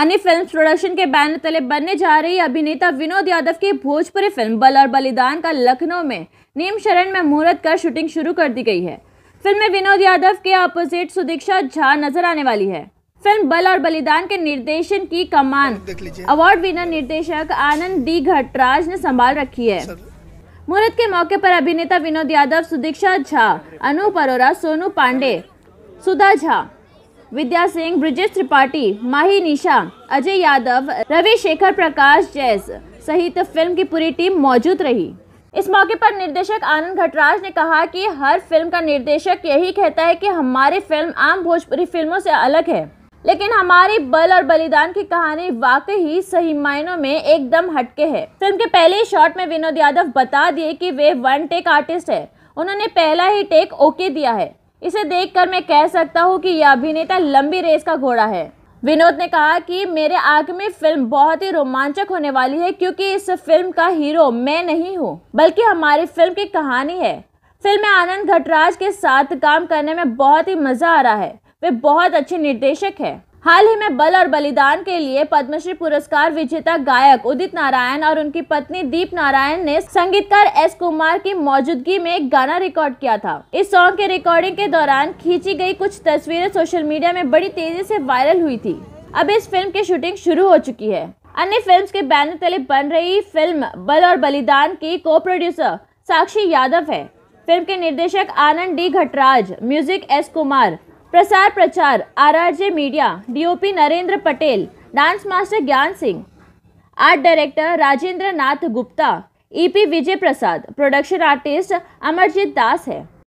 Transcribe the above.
अन्य film production के banner तले बनने जा रही अभिनेता विनोद यादव की भोजपुरी फिल्म बल और बलिदान का लखनऊ में नीम शरण में मुहूर्त कर शूटिंग शुरू कर दी गई है फिल्म में विनोद यादव के अपोजिट सुदीक्षा झा नजर आने वाली है फिल्म बल और बलिदान के निर्देशन की कमान अवार्ड विनर निर्देशक आनंद डी घटराज ने संभाल रखी है मुहूर्त के मौके पर अभिनेता विनोद यादव सुदीक्षा झा अनूप अरोरा सोनू पांडे सुधा झा विद्या सिंह ब्रिजेश त्रिपाठी माही निशा अजय यादव रवि शेखर प्रकाश जैस सहित फिल्म की पूरी टीम मौजूद रही इस मौके पर निर्देशक आनंद घटराज ने कहा कि हर फिल्म का निर्देशक यही कहता है कि हमारी फिल्म आम भोजपुरी फिल्मों से अलग है लेकिन हमारी बल और बलिदान की कहानी वाकई ही सही मायनों में एकदम हटके है फिल्म के पहले शॉट में विनोद यादव बता दिए कि वे वन टेक आर्टिस्ट है उन्होंने पहला ही टेक ओके दिया है इसे देखकर मैं कह सकता हूँ कि यह अभिनेता लंबी रेस का घोड़ा है विनोद ने कहा कि मेरे में फिल्म बहुत ही रोमांचक होने वाली है क्योंकि इस फिल्म का हीरो मैं नहीं हूँ बल्कि हमारी फिल्म की कहानी है फिल्म में आनंद घटराज के साथ काम करने में बहुत ही मज़ा आ रहा है वे बहुत अच्छे निर्देशक हैं हाल ही में बल और बलिदान के लिए पद्मश्री पुरस्कार विजेता गायक उदित नारायण और उनकी पत्नी दीप नारायण ने संगीतकार एस कुमार की मौजूदगी में एक गाना रिकॉर्ड किया था इस सॉन्ग के रिकॉर्डिंग के दौरान खींची गई कुछ तस्वीरें सोशल मीडिया में बड़ी तेजी से वायरल हुई थी अब इस फिल्म की शूटिंग शुरू हो चुकी है अन्य फिल्म के बैनर तले बन रही फिल्म बल और बलिदान की को प्रोड्यूसर साक्षी यादव है फिल्म के निर्देशक Anand D Ghatraj music S Kumar प्रसार प्रचार RRJ media DOP Narendra Patel dance master Gyan Singh art director Rajendra Nath Gupta EP Vijay Prasad production artist Amarjeet Das है